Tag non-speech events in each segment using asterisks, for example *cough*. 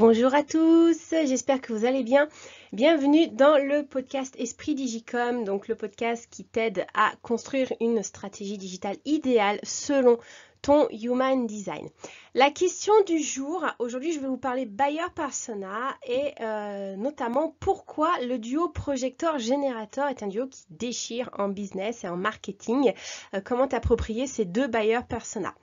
Bonjour à tous, j'espère que vous allez bien. Bienvenue dans le podcast Esprit Digicom, donc le podcast qui t'aide à construire une stratégie digitale idéale selon ton Human Design. La question du jour, aujourd'hui je vais vous parler buyer persona et euh, notamment pourquoi le duo projecteur-générateur est un duo qui déchire en business et en marketing, euh, comment t'approprier ces deux buyer persona.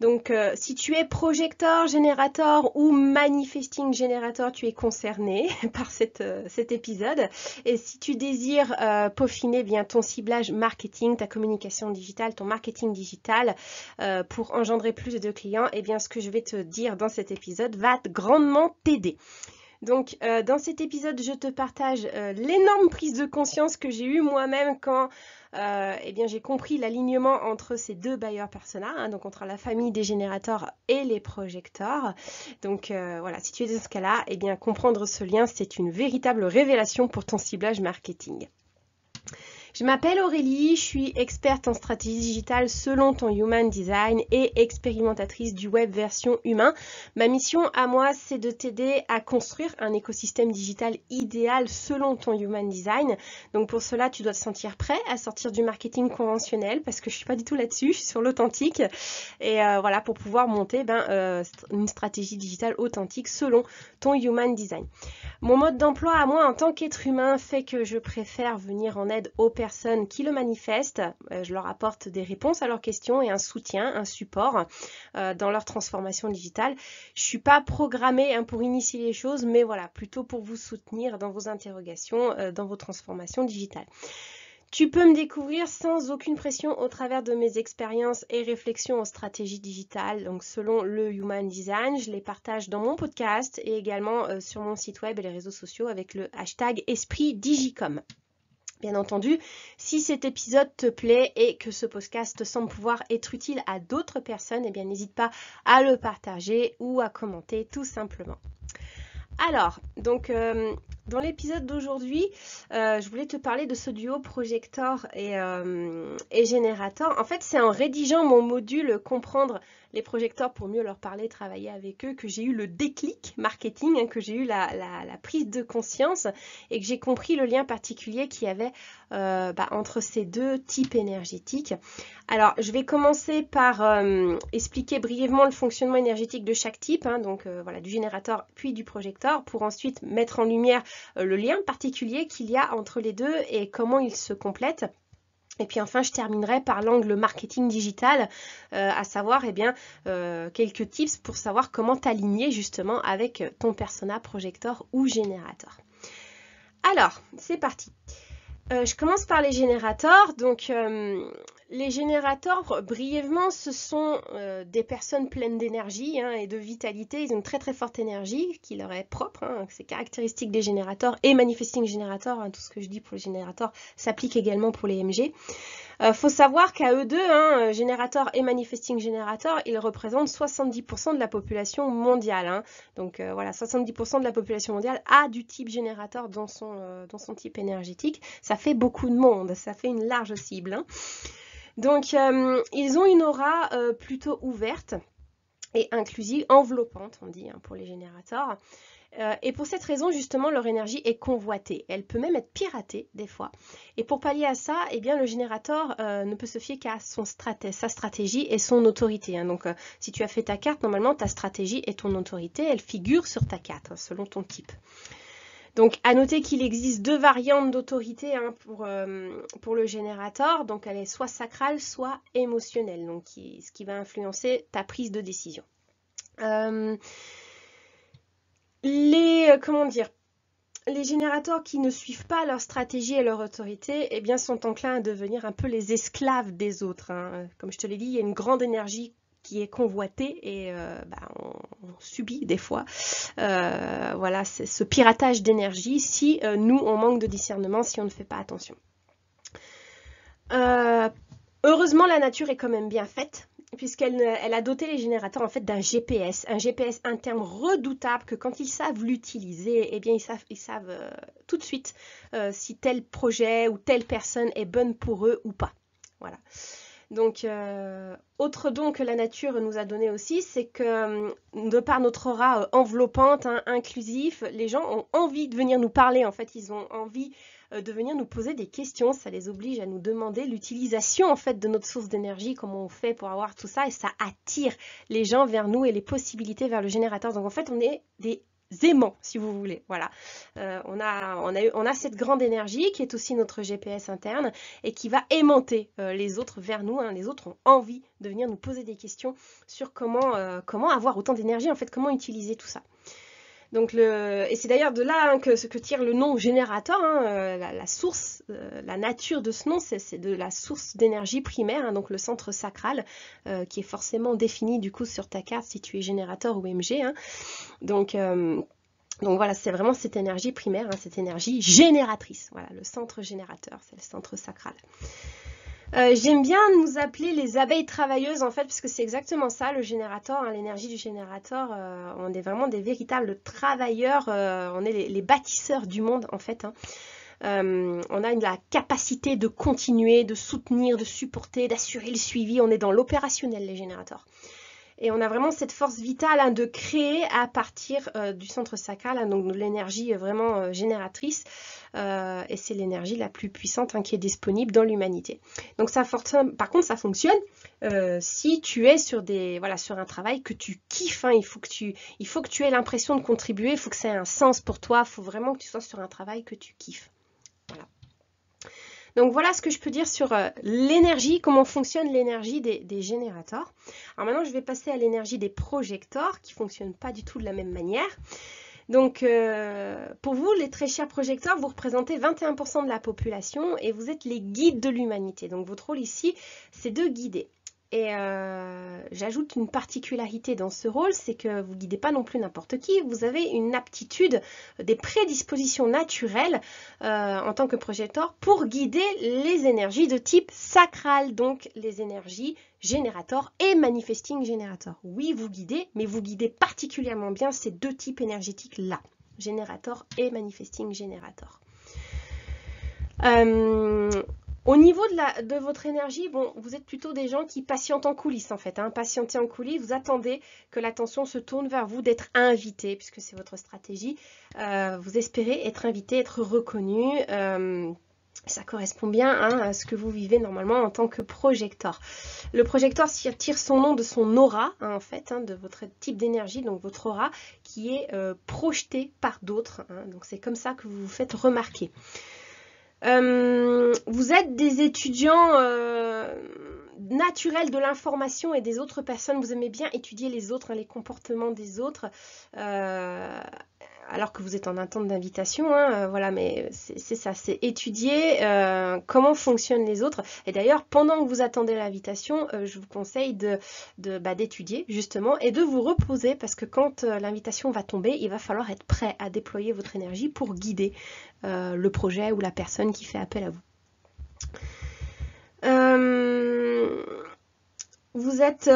Donc, euh, si tu es projecteur, générateur ou manifesting générateur, tu es concerné *laughs* par euh, cet épisode. Et si tu désires euh, peaufiner bien ton ciblage marketing, ta communication digitale, ton marketing digital pour engendrer plus de clients, eh bien, ce que je vais te dire dans cet épisode va grandement t'aider. Donc, euh, dans cet épisode, je te partage euh, l'énorme prise de conscience que j'ai eue moi-même quand euh, eh bien, j'ai compris l'alignement entre ces deux bailleurs persona, hein, donc entre la famille des générateurs et les projecteurs. Donc voilà, si tu es dans ce cas-là, et eh bien, comprendre ce lien, c'est une véritable révélation pour ton ciblage marketing. Je m'appelle Aurélie, je suis experte en stratégie digitale selon ton Human Design et expérimentatrice du web version humain. Ma mission à moi, c'est de t'aider à construire un écosystème digital idéal selon ton Human Design. Donc pour cela, tu dois te sentir prêt à sortir du marketing conventionnel parce que je suis pas du tout là-dessus, *laughs* je suis sur l'authentique. Et euh, voilà, pour pouvoir monter ben, euh, une stratégie digitale authentique selon ton Human Design. Mon mode d'emploi à moi en tant qu'être humain fait que je préfère venir en aide aux personnes qui le manifestent. Euh, je leur apporte des réponses à leurs questions et un soutien, un support euh, dans leur transformation digitale. Je ne suis pas programmée hein, pour initier les choses, mais voilà, plutôt pour vous soutenir dans vos interrogations, euh, dans vos transformations digitales. Tu peux me découvrir sans aucune pression au travers de mes expériences et réflexions en stratégie digitale, donc selon le Human Design. Je les partage dans mon podcast et également sur mon site web et les réseaux sociaux avec le hashtag Esprit Digicom. Bien entendu, si cet épisode te plaît et que ce podcast semble pouvoir être utile à d'autres personnes, eh bien n'hésite pas à le partager ou à commenter tout simplement. Alors, donc euh, dans l'épisode d'aujourd'hui, euh, je voulais te parler de ce duo projector euh, et, générateur. En fait, c'est en rédigeant mon module Comprendre les projecteurs pour mieux leur parler, travailler avec eux, que j'ai eu le déclic marketing, hein, que j'ai eu la, prise de conscience et que j'ai compris le lien particulier qu'il y avait euh, bah, entre ces deux types énergétiques. Alors, je vais commencer par expliquer brièvement le fonctionnement énergétique de chaque type, hein, donc voilà, du générateur puis du projecteur, pour ensuite mettre en lumière euh, le lien particulier qu'il y a entre les deux et comment ils se complètent. Et puis enfin, je terminerai par l'angle marketing digital, euh, à savoir eh bien, euh, quelques tips pour savoir comment t'aligner justement avec ton persona projecteur ou générateur. Alors, c'est parti. Euh, je commence par les générateurs. Donc, euh, les générateurs, brièvement, ce sont euh, des personnes pleines d'énergie hein, et de vitalité. Ils ont une très très forte énergie qui leur est propre. Hein. c'est caractéristique des générateurs et manifesting générateurs. Hein. tout ce que je dis pour les générateurs s'applique également pour les MG. Il euh, faut savoir qu'à eux deux, hein, euh, Generator et Manifesting Generator, ils représentent 70% de la population mondiale. Hein. Donc euh, voilà, 70% de la population mondiale a du type générateur dans son, dans son type énergétique. Ça fait beaucoup de monde, ça fait une large cible. Hein. Donc ils ont une aura plutôt ouverte et inclusive, enveloppante on dit hein, pour les générateurs. Euh, et pour cette raison, justement, leur énergie est convoitée. Elle peut même être piratée des fois. Et pour pallier à ça, eh bien, le générateur euh, ne peut se fier qu'à son sa stratégie et son autorité. Hein. Donc, euh, si tu as fait ta carte, normalement, ta stratégie et ton autorité, elles figurent sur ta carte, hein, selon ton type. Donc, à noter qu'il existe deux variantes d'autorité hein, pour, pour, le générateur. Donc, elle est soit sacrale, soit émotionnelle. Donc, ce qui va influencer ta prise de décision. Les, euh, comment dire, les générateurs qui ne suivent pas leur stratégie et leur autorité, eh bien, sont enclins à devenir un peu les esclaves des autres. Hein. Comme je te l'ai dit, il y a une grande énergie qui est convoitée et euh, bah, on, subit des fois euh, voilà, ce piratage d'énergie si nous, on manque de discernement, si on ne fait pas attention. heureusement, la nature est quand même bien faite puisqu'elle elle a doté les générateurs en fait d'un GPS, un GPS interne redoutable que quand ils savent l'utiliser, eh bien ils savent, ils savent euh, tout de suite euh, si tel projet ou telle personne est bonne pour eux ou pas. Voilà. Donc, euh, autre don que la nature nous a donné aussi, c'est que hum, de par notre aura enveloppante, hein, inclusif, les gens ont envie de venir nous parler. En fait, ils ont envie euh, de venir nous poser des questions. Ça les oblige à nous demander l'utilisation en fait de notre source d'énergie, comment on fait pour avoir tout ça, et ça attire les gens vers nous et les possibilités vers le générateur. Donc en fait, on est des aimants, si vous voulez. Voilà. Euh, on, a, on, a, cette grande énergie qui est aussi notre GPS interne et qui va aimanter euh, les autres vers nous. Hein. Les autres ont envie de venir nous poser des questions sur comment, comment avoir autant d'énergie, en fait, comment utiliser tout ça. Donc le, et c'est d'ailleurs de là hein, que ce que tire le nom générateur, hein, la, source, euh, la nature de ce nom, c'est de la source d'énergie primaire, hein, donc le centre sacral, euh, qui est forcément défini du coup sur ta carte si tu es générateur ou MG. Donc euh, donc voilà, c'est vraiment cette énergie primaire, cette énergie génératrice. Voilà, le centre générateur, c'est le centre sacral. Euh, j'aime bien nous appeler les abeilles travailleuses en fait, parce que c'est exactement ça, le générateur, hein, l'énergie du générateur. Euh, on est vraiment des véritables travailleurs, euh, on est les, bâtisseurs du monde en fait. Hein. on a la capacité de continuer, de soutenir, de supporter, d'assurer le suivi. On est dans l'opérationnel, les générateurs. Et on a vraiment cette force vitale hein, de créer à partir euh, du centre sacral, hein, donc l'énergie euh, vraiment euh, génératrice. et c'est l'énergie la plus puissante hein, qui est disponible dans l'humanité. Donc ça par contre ça fonctionne si tu es sur des voilà sur un travail que tu kiffes. il faut que tu il faut que tu aies l'impression de contribuer, il faut que ça ait un sens pour toi, il faut vraiment que tu sois sur un travail que tu kiffes. Donc voilà ce que je peux dire sur euh, l'énergie, comment fonctionne l'énergie des, générateurs. Alors maintenant, je vais passer à l'énergie des projecteurs qui ne fonctionnent pas du tout de la même manière. Donc euh, pour vous, les très chers projecteurs, vous représentez 21% de la population et vous êtes les guides de l'humanité. Donc votre rôle ici, c'est de guider. Et euh, j'ajoute une particularité dans ce rôle, c'est que vous ne guidez pas non plus n'importe qui, vous avez une aptitude, des prédispositions naturelles euh, en tant que projecteur pour guider les énergies de type sacral, donc les énergies générateur et manifesting générateur. Oui, vous guidez, mais vous guidez particulièrement bien ces deux types énergétiques-là, générateur et manifesting générateur. Au niveau de, votre énergie, bon, vous êtes plutôt des gens qui patientent en coulisses en fait. Hein. patientez en coulisses, vous attendez que l'attention se tourne vers vous, d'être invité, puisque c'est votre stratégie. Euh, vous espérez être invité, être reconnu. Euh, ça correspond bien hein, à ce que vous vivez normalement en tant que projecteur. Le projecteur tire son nom de son aura, hein, en fait, de votre type d'énergie, donc votre aura, qui est euh, projetée par d'autres. donc c'est comme ça que vous vous faites remarquer. Euh, vous êtes des étudiants euh, naturels de l'information et des autres personnes. Vous aimez bien étudier les autres, hein, les comportements des autres. Euh, alors que vous êtes en attente d'invitation. Hein, euh, voilà, mais c'est ça, c'est étudier euh, comment fonctionnent les autres. Et d'ailleurs, pendant que vous attendez l'invitation, euh, je vous conseille bah, d'étudier justement et de vous reposer parce que quand l'invitation va tomber, il va falloir être prêt à déployer votre énergie pour guider le projet ou la personne qui fait appel à vous. vous êtes,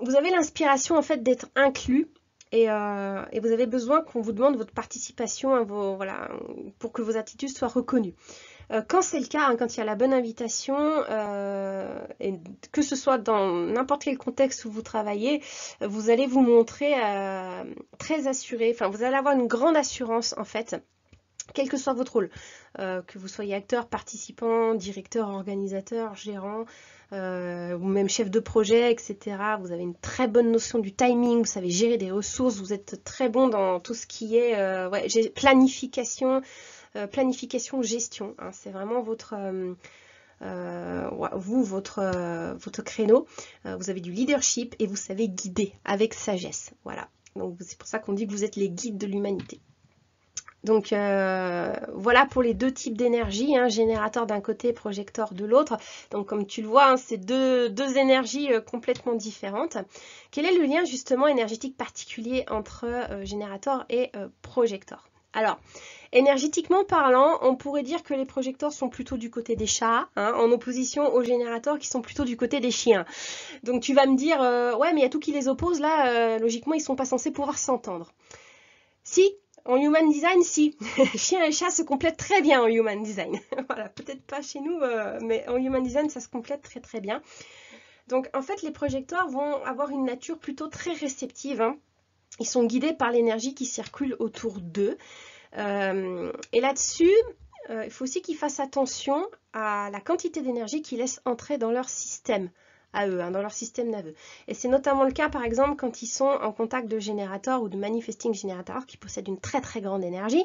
vous avez l'inspiration en fait d'être inclus euh, et, vous avez besoin qu'on vous demande votre participation pour que vos attitudes soient reconnues. Euh, quand c'est le cas, hein, quand il y a la bonne invitation, euh, et que ce soit dans n'importe quel contexte où vous travaillez, vous allez vous montrer très assuré, enfin vous allez avoir une grande assurance en fait quel que soit votre rôle, euh, que vous soyez acteur, participant, directeur, organisateur, gérant, euh, ou même chef de projet, etc. Vous avez une très bonne notion du timing, vous savez gérer des ressources, vous êtes très bon dans tout ce qui est euh, planification, planification, gestion. Hein. C'est vraiment votre... vous, votre, votre créneau, vous avez du leadership et vous savez guider avec sagesse. Voilà. Donc c'est pour ça qu'on dit que vous êtes les guides de l'humanité. Donc euh, voilà pour les deux types d'énergie, hein, générateur d'un côté, projecteur de l'autre. Donc comme tu le vois, hein, c'est deux, énergies euh, complètement différentes. Quel est le lien justement énergétique particulier entre euh, générateur et projecteur alors, énergétiquement parlant, on pourrait dire que les projecteurs sont plutôt du côté des chats, hein, en opposition aux générateurs qui sont plutôt du côté des chiens. Donc tu vas me dire, ouais, mais il y a tout qui les oppose, là, logiquement, ils ne sont pas censés pouvoir s'entendre. Si, en human design, si. *laughs* Chien et chat se complètent très bien en human design. *laughs* voilà, peut-être pas chez nous, euh, mais en human design, ça se complète très très bien. Donc en fait, les projecteurs vont avoir une nature plutôt très réceptive. Hein. Ils sont guidés par l'énergie qui circule autour d'eux. Euh, et là-dessus, euh, il faut aussi qu'ils fassent attention à la quantité d'énergie qu'ils laissent entrer dans leur système à eux, hein, dans leur système nerveux. Et c'est notamment le cas, par exemple, quand ils sont en contact de générateurs ou de manifesting générateurs qui possèdent une très très grande énergie.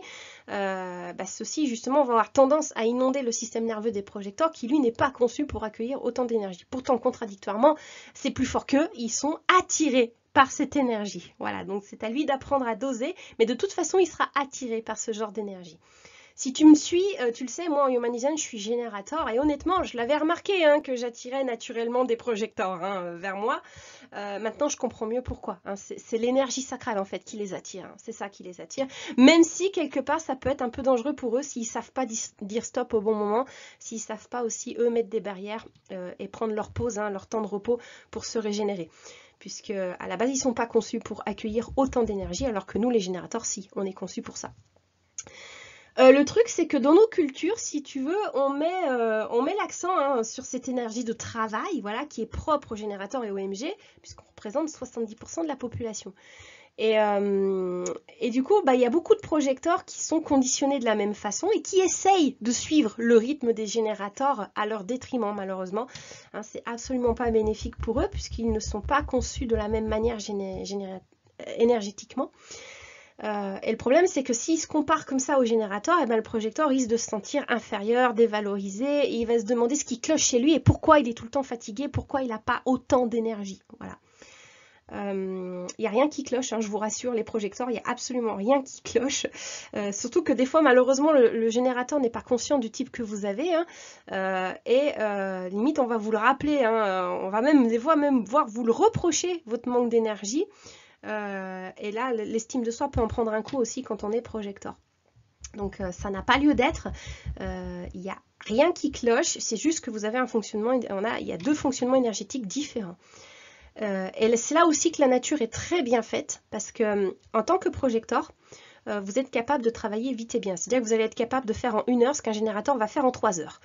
Euh, bah, Ceux-ci, justement, vont avoir tendance à inonder le système nerveux des projecteurs qui, lui, n'est pas conçu pour accueillir autant d'énergie. Pourtant, contradictoirement, c'est plus fort qu'eux, ils sont attirés par cette énergie. Voilà, donc c'est à lui d'apprendre à doser, mais de toute façon, il sera attiré par ce genre d'énergie. Si tu me suis, euh, tu le sais, moi en Human je suis générateur et honnêtement, je l'avais remarqué hein, que j'attirais naturellement des projecteurs hein, euh, vers moi. Euh, maintenant, je comprends mieux pourquoi. Hein. C'est l'énergie sacrale en fait qui les attire. C'est ça qui les attire. Même si quelque part, ça peut être un peu dangereux pour eux s'ils savent pas dire stop au bon moment, s'ils savent pas aussi eux mettre des barrières et prendre leur pause, leur temps de repos pour se régénérer puisque à la base ils ne sont pas conçus pour accueillir autant d'énergie alors que nous les générateurs si on est conçus pour ça euh, le truc, c'est que dans nos cultures, si tu veux, on met, euh, on met l'accent hein, sur cette énergie de travail, voilà, qui est propre aux générateurs et aux puisqu'on représente 70% de la population. Et, euh, et du coup, bah, il y a beaucoup de projecteurs qui sont conditionnés de la même façon et qui essayent de suivre le rythme des générateurs à leur détriment, malheureusement. Hein, c'est absolument pas bénéfique pour eux, puisqu'ils ne sont pas conçus de la même manière énergétiquement. Euh, et le problème, c'est que s'il se compare comme ça au générateur, eh ben, le projecteur risque de se sentir inférieur, dévalorisé, et il va se demander ce qui cloche chez lui et pourquoi il est tout le temps fatigué, pourquoi il n'a pas autant d'énergie. Voilà. Il euh, n'y a rien qui cloche, hein, je vous rassure, les projecteurs, il n'y a absolument rien qui cloche. Euh, surtout que des fois, malheureusement, le, générateur n'est pas conscient du type que vous avez. Hein. et limite, on va vous le rappeler. Hein, on va même des fois même voir vous le reprocher, votre manque d'énergie, euh, et là, l'estime de soi peut en prendre un coup aussi quand on est projecteur. Donc euh, ça n'a pas lieu d'être. Euh, il n'y a rien qui cloche, c'est juste que vous avez un fonctionnement, a, il y a deux fonctionnements énergétiques différents. et c'est là aussi que la nature est très bien faite, parce que en tant que projecteur, vous êtes capable de travailler vite et bien. C'est-à-dire que vous allez être capable de faire en une heure ce qu'un générateur va faire en trois heures.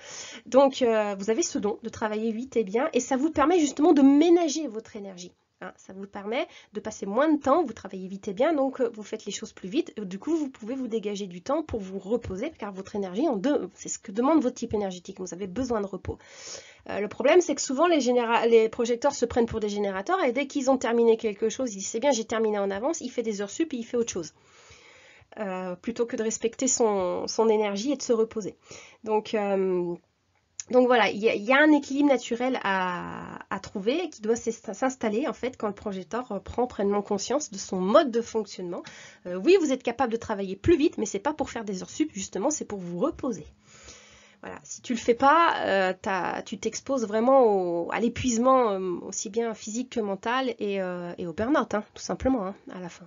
Donc, vous avez ce don de travailler vite et bien, et ça vous permet justement de ménager votre énergie. Hein, ça vous permet de passer moins de temps, vous travaillez vite et bien, donc euh, vous faites les choses plus vite. Du coup, vous pouvez vous dégager du temps pour vous reposer, car votre énergie, c'est ce que demande votre type énergétique, vous avez besoin de repos. Euh, le problème, c'est que souvent, les, projecteurs se prennent pour des générateurs, et dès qu'ils ont terminé quelque chose, ils disent « c'est bien, j'ai terminé en avance », il fait des heures sup et il fait autre chose. Euh, plutôt que de respecter son, énergie et de se reposer. Donc donc voilà, il y, a un équilibre naturel à, trouver qui doit s'installer en fait quand le projecteur euh, prend pleinement conscience de son mode de fonctionnement. Euh, oui, vous êtes capable de travailler plus vite, mais c'est pas pour faire des heures sup, justement, c'est pour vous reposer. Voilà, si tu le fais pas, euh, tu t'exposes vraiment à l'épuisement aussi bien physique que mental et, au burn-out, hein, tout simplement, hein, à la fin.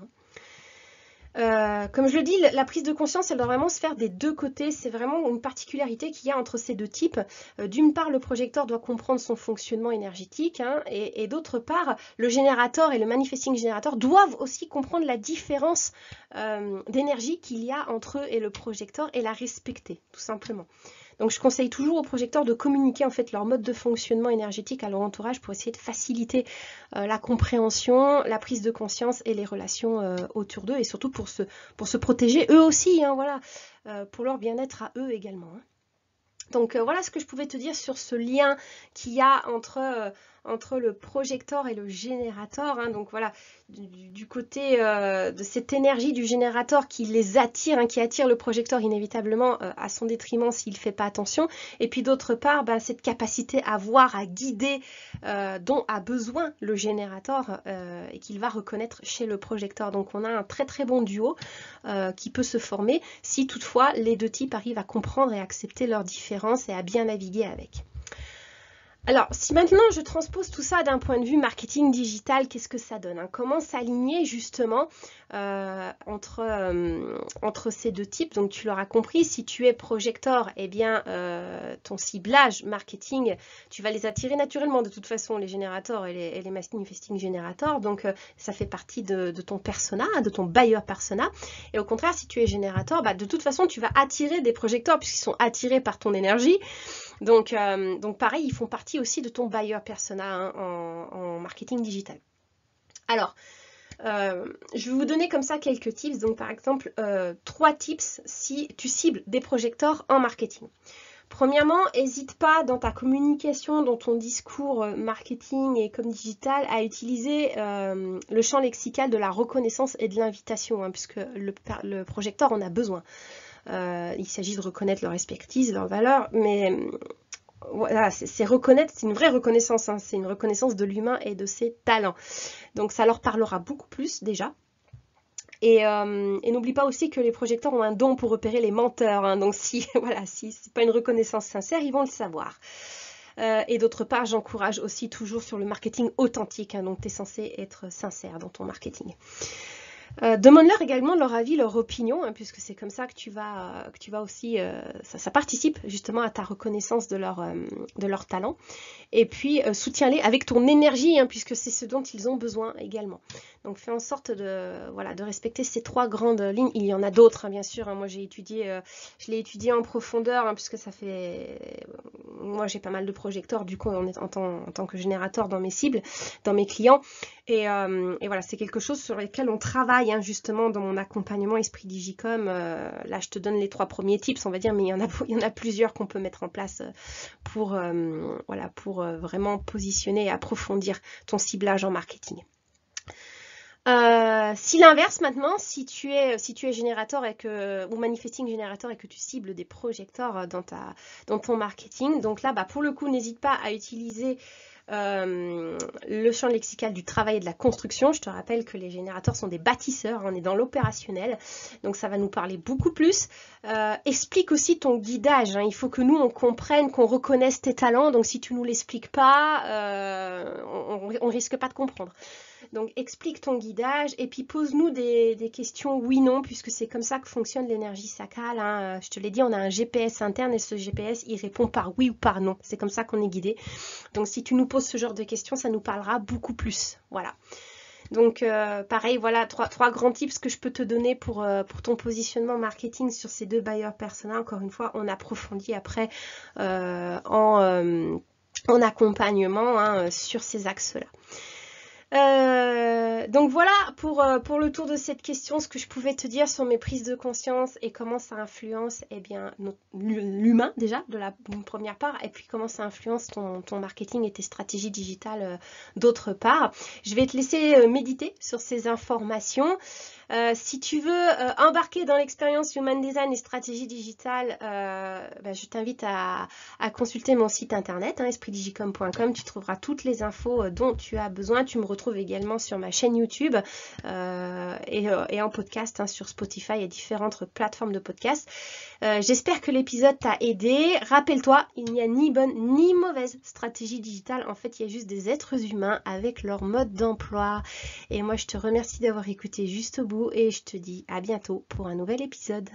Euh, comme je le dis, la prise de conscience, elle doit vraiment se faire des deux côtés. C'est vraiment une particularité qu'il y a entre ces deux types. Euh, d'une part, le projecteur doit comprendre son fonctionnement énergétique, hein, et, d'autre part, le générateur et le manifesting générateur doivent aussi comprendre la différence euh, d'énergie qu'il y a entre eux et le projecteur et la respecter, tout simplement. Donc je conseille toujours aux projecteurs de communiquer en fait leur mode de fonctionnement énergétique à leur entourage pour essayer de faciliter euh, la compréhension, la prise de conscience et les relations euh, autour d'eux et surtout pour se, pour se protéger eux aussi, hein, voilà, euh, pour leur bien-être à eux également. Hein. Donc voilà ce que je pouvais te dire sur ce lien qu'il y a entre entre le projecteur et le générateur. Hein. donc voilà, du, côté euh, de cette énergie du générateur qui les attire, hein, qui attire le projecteur inévitablement euh, à son détriment s'il ne fait pas attention. Et puis d'autre part, bah, cette capacité à voir, à guider, euh, dont a besoin le générateur et qu'il va reconnaître chez le projecteur. Donc on a un très très bon duo qui peut se former si toutefois les deux types arrivent à comprendre et accepter leurs différences et à bien naviguer avec. Alors, si maintenant je transpose tout ça d'un point de vue marketing digital, qu'est-ce que ça donne hein Comment s'aligner justement euh, entre, euh, entre ces deux types Donc, tu l'auras compris, si tu es projecteur, eh bien, euh, ton ciblage marketing, tu vas les attirer naturellement de toute façon, les générateurs et les, manifesting générateurs. Donc, ça fait partie de, ton persona, de ton buyer persona. Et au contraire, si tu es générateur, bah, de toute façon, tu vas attirer des projecteurs puisqu'ils sont attirés par ton énergie. Donc, euh, donc pareil, ils font partie aussi de ton buyer persona hein, en, marketing digital. Alors, euh, je vais vous donner comme ça quelques tips. Donc par exemple, euh, trois tips si tu cibles des projecteurs en marketing. Premièrement, n'hésite pas dans ta communication, dans ton discours marketing et comme digital, à utiliser le champ lexical de la reconnaissance et de l'invitation, hein, puisque le, projecteur en a besoin. Euh, il s'agit de reconnaître leur expertise, leur valeur, mais euh, voilà, c'est reconnaître, c'est une vraie reconnaissance, hein. c'est une reconnaissance de l'humain et de ses talents. Donc ça leur parlera beaucoup plus déjà. Et, euh, n'oublie pas aussi que les projecteurs ont un don pour repérer les menteurs. Hein. donc si *laughs* voilà, si c'est pas une reconnaissance sincère, ils vont le savoir. et d'autre part, j'encourage aussi toujours sur le marketing authentique. Hein, donc tu es censé être sincère dans ton marketing. Euh, demande-leur également leur avis, leur opinion, hein, puisque c'est comme ça que tu vas, que tu vas aussi, euh, ça, participe justement à ta reconnaissance de leur, euh, de leur talent. Et puis soutiens-les avec ton énergie, hein, puisque c'est ce dont ils ont besoin également. Donc fais en sorte de, voilà, de respecter ces trois grandes lignes. Il y en a d'autres, hein, bien sûr. moi j'ai étudié, je l'ai étudié en profondeur, puisque ça fait moi j'ai pas mal de projecteurs, du coup en tant, que générateur dans mes cibles, dans mes clients. Et, euh, voilà, c'est quelque chose sur lequel on travaille hein, justement dans mon accompagnement Esprit Digicom. Euh, là je te donne les trois premiers tips, on va dire, mais il y en a, plusieurs qu'on peut mettre en place euh, pour, voilà, pour vraiment positionner et approfondir ton ciblage en marketing. Euh, si l'inverse maintenant, si tu es, si tu es générateur et que, ou manifesting générateur et que tu cibles des projecteurs euh, dans, ta, dans ton marketing, donc là, bah, pour le coup, n'hésite pas à utiliser euh, le champ lexical du travail et de la construction. Je te rappelle que les générateurs sont des bâtisseurs, hein, on est dans l'opérationnel, donc ça va nous parler beaucoup plus. explique aussi ton guidage, hein. il faut que nous on comprenne, qu'on reconnaisse tes talents, donc si tu nous l'expliques pas, on, on, risque pas de comprendre. Donc explique ton guidage et puis pose-nous des, questions oui-non puisque c'est comme ça que fonctionne l'énergie sacrale. Hein. Euh, je te l'ai dit, on a un GPS interne et ce GPS il répond par oui ou par non. C'est comme ça qu'on est guidé. Donc si tu nous poses ce genre de questions, ça nous parlera beaucoup plus. Voilà. Donc euh, pareil, voilà trois, trois, grands tips que je peux te donner pour, euh, pour ton positionnement marketing sur ces deux bailleurs personnels. Encore une fois, on approfondit après en, accompagnement hein, sur ces axes-là. Euh, donc voilà pour, euh, pour le tour de cette question, ce que je pouvais te dire sur mes prises de conscience et comment ça influence eh bien l'humain déjà de la première part et puis comment ça influence ton, ton marketing et tes stratégies digitales euh, d'autre part. Je vais te laisser méditer sur ces informations. Euh, si tu veux euh, embarquer dans l'expérience Human Design et stratégie digitale, euh, bah, je t'invite à, consulter mon site internet, hein, espritdigicom.com. Tu trouveras toutes les infos dont tu as besoin. Tu me retrouves également sur ma chaîne YouTube et, en podcast hein, sur Spotify et différentes plateformes de podcast. J'espère que l'épisode t'a aidé. Rappelle-toi, il n'y a ni bonne ni mauvaise stratégie digitale. En fait, il y a juste des êtres humains avec leur mode d'emploi. Et moi, je te remercie d'avoir écouté juste au bout et je te dis à bientôt pour un nouvel épisode.